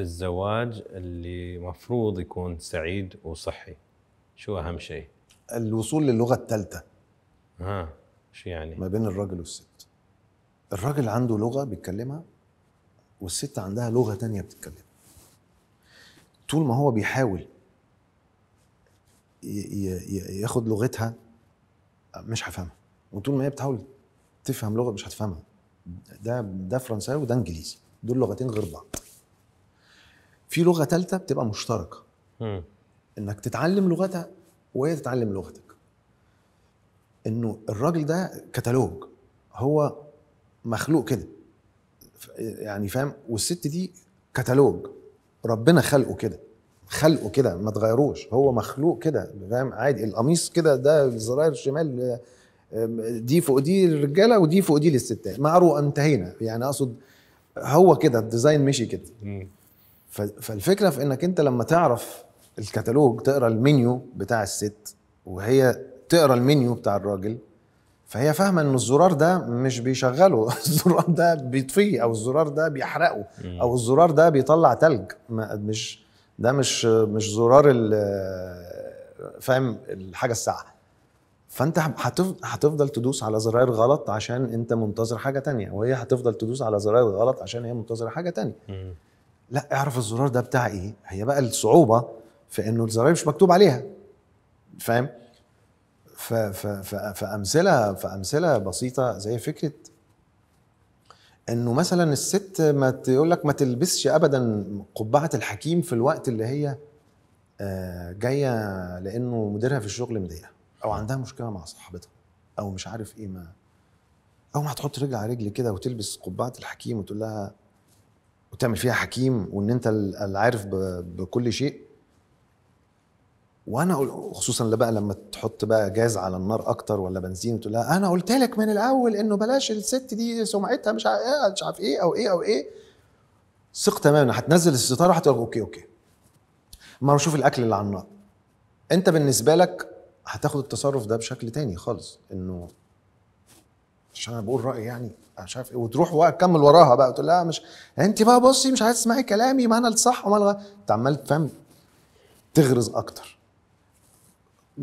في الزواج اللي مفروض يكون سعيد وصحي شو اهم شيء الوصول للغه الثالثه ها شو يعني ما بين الراجل والست الراجل عنده لغه بيتكلمها والست عندها لغه تانية بتتكلمها طول ما هو بيحاول ياخد لغتها مش هفهمها وطول ما هي بتحاول تفهم لغه مش هتفهمها ده ده فرنساوي وده انجليزي دول لغتين غير بعض في لغه ثالثه بتبقى مشتركه م. انك تتعلم لغتها وهي تتعلم لغتك انه الراجل ده كتالوج هو مخلوق كده يعني فاهم والست دي كتالوج ربنا خلقه كده خلقه كده ما تغيروش هو مخلوق كده فاهم عادي القميص كده ده الزراير الشمال آه، دي فوق دي للرجاله ودي فوق دي للستات معروف انتهينا يعني اقصد هو كده الديزاين مشي كده فالفكره في انك انت لما تعرف الكتالوج تقرا المنيو بتاع الست وهي تقرا المنيو بتاع الراجل فهي فاهمه ان الزرار ده مش بيشغله الزرار ده بيطفيه او الزرار ده بيحرقه او الزرار ده بيطلع تلج مش ده مش مش زرار فاهم الحاجه الساعه فانت هتفضل تدوس على زراير غلط عشان انت منتظر حاجه تانية وهي هتفضل تدوس على زراير غلط عشان هي منتظره حاجه تانية لا اعرف الزرار ده بتاع ايه هي بقى الصعوبه في انه الزراير مش مكتوب عليها فاهم فامثله فامثله بسيطه زي فكره انه مثلا الست ما تقول لك ما تلبسش ابدا قبعه الحكيم في الوقت اللي هي آه، جايه لانه مديرها في الشغل مضايقها او عندها مشكله مع صاحبتها او مش عارف ايه ما او ما هتحط رجل على رجل كده وتلبس قبعه الحكيم وتقول لها وتعمل فيها حكيم وان انت العارف بكل شيء وانا اقول خصوصا بقى لما تحط بقى جاز على النار اكتر ولا بنزين وتقول لها انا قلت لك من الاول انه بلاش الست دي سمعتها مش عارف ايه مش عارف ايه او ايه او ايه ثق تماما هتنزل الستاره وهتقول اوكي اوكي ما شوف الاكل اللي على النار انت بالنسبه لك هتاخد التصرف ده بشكل تاني خالص انه عشان انا بقول راي يعني مش عارف ايه وتروح بقى تكمل وراها بقى تقول لها مش انت بقى بصي مش عايز تسمعي كلامي ما انا الصح وما الغلط انت عمال فاهم تغرز اكتر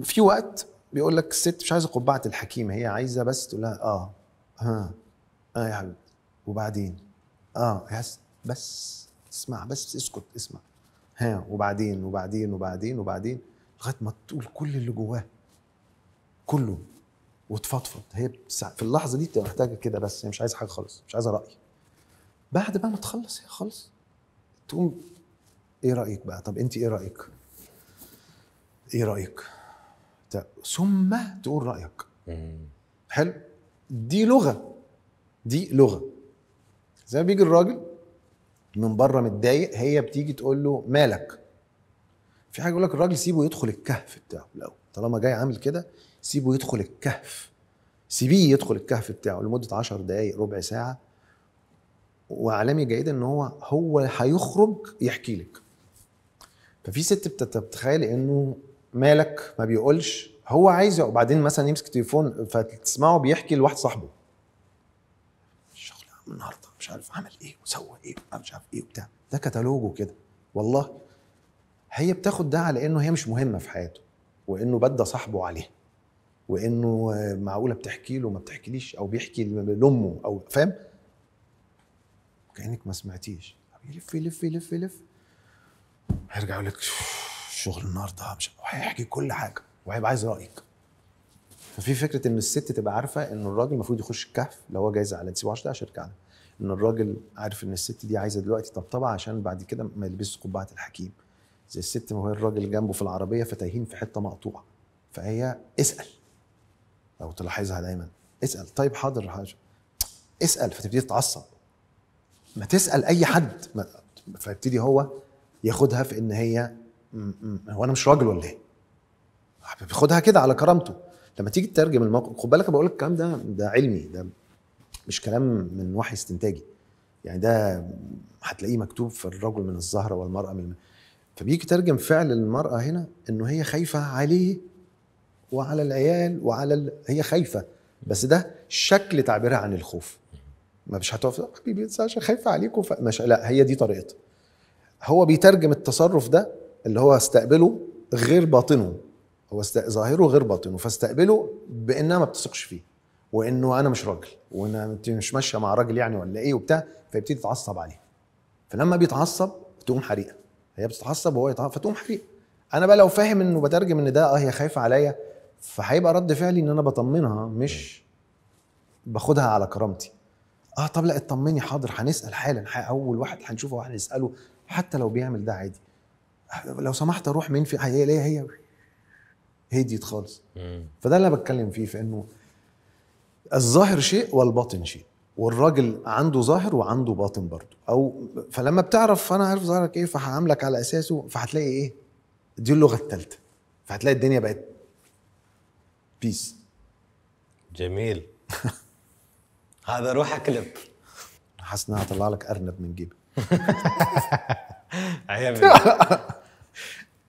في وقت بيقول لك الست مش عايزه قبعه الحكيم هي عايزه بس تقول لها اه ها اه يا حبيبي وبعدين اه يس بس اسمع بس اسكت اسمع ها وبعدين وبعدين وبعدين وبعدين لغايه ما تقول كل اللي جواه كله وتفضفض هي في اللحظه دي بتبقى محتاجه كده بس هي مش عايزه حاجه خالص مش عايزه راي بعد بقى ما تخلص هي خالص تقوم ايه رايك بقى طب انت ايه رايك ايه رايك ثم تقول رايك حلو دي لغه دي لغه زي ما بيجي الراجل من بره متضايق هي بتيجي تقول له مالك في حاجه يقول لك الراجل سيبه يدخل الكهف بتاعه الاول طالما جاي عامل كده سيبه يدخل الكهف سيبيه يدخل الكهف بتاعه لمده 10 دقائق ربع ساعه واعلمي جيدا ان هو هو هيخرج يحكي لك ففي ست بتتخيلي انه مالك ما بيقولش هو عايز وبعدين مثلا يمسك تليفون فتسمعه بيحكي لواحد صاحبه الشغل النهارده مش عارف عمل ايه وسوى ايه مش عارف ايه وبتاع ده كتالوجه كده والله هي بتاخد ده على انه هي مش مهمه في حياته وانه بدى صاحبه عليها وانه معقوله بتحكي له ما بتحكيليش او بيحكي لامه او فاهم كانك ما سمعتيش يلف يلف يلف يلف هيرجع يقول لك الشغل النهارده مش هيحكي كل حاجه وهيبقى عايز رايك ففي فكره ان الست تبقى عارفه ان الراجل المفروض يخش الكهف لو هو جايز على تسيبه 10 شركه عنها ان الراجل عارف ان الست دي عايزه دلوقتي طبطبه عشان بعد كده ما يلبسش قبعه الحكيم زي الست ما هو الراجل جنبه في العربيه فتايهين في حته مقطوعه فهي اسال لو تلاحظها دايما اسال طيب حاضر حاجة. اسال فتبتدي تتعصب ما تسال اي حد ما فيبتدي هو ياخدها في ان هي هو انا مش راجل ولا ايه؟ بياخدها كده على كرامته لما تيجي تترجم الموقف خد بالك بقول لك الكلام ده ده علمي ده مش كلام من وحي استنتاجي يعني ده هتلاقيه مكتوب في الرجل من الزهره والمراه من الم... فبيجي ترجم فعل المراه هنا انه هي خايفه عليه وعلى العيال وعلى ال... هي خايفه بس ده شكل تعبيرها عن الخوف ما مش هتقف حبيبي عشان خايفه عليكم ف... مش لا هي دي طريقتها هو بيترجم التصرف ده اللي هو استقبله غير باطنه هو است... ظاهره غير باطنه فاستقبله بانها ما بتثقش فيه وانه انا مش راجل وان انت مش ماشيه مع راجل يعني ولا ايه وبتاع فيبتدي يتعصب عليه فلما بيتعصب تقوم حريقه هي بتتعصب وهو يتعصب فتقوم حريقه انا بقى لو فاهم انه بترجم ان ده اه هي خايفه عليا فهيبقى رد فعلي ان انا بطمنها مش باخدها على كرامتي اه طب لا اطمني حاضر هنسال حالا اول واحد هنشوفه وهنساله حتى لو بيعمل ده عادي لو سمحت اروح مين في هي هي هي هديت خالص فده اللي انا بتكلم فيه في انه الظاهر شيء والباطن شيء والراجل عنده ظاهر وعنده باطن برضه او فلما بتعرف انا عارف ظاهرك ايه فهعاملك على اساسه فهتلاقي ايه دي اللغه الثالثه فهتلاقي الدنيا بقت بيس جميل هذا روح اكلب حسنا انها اطلع لك ارنب من جيبي عيب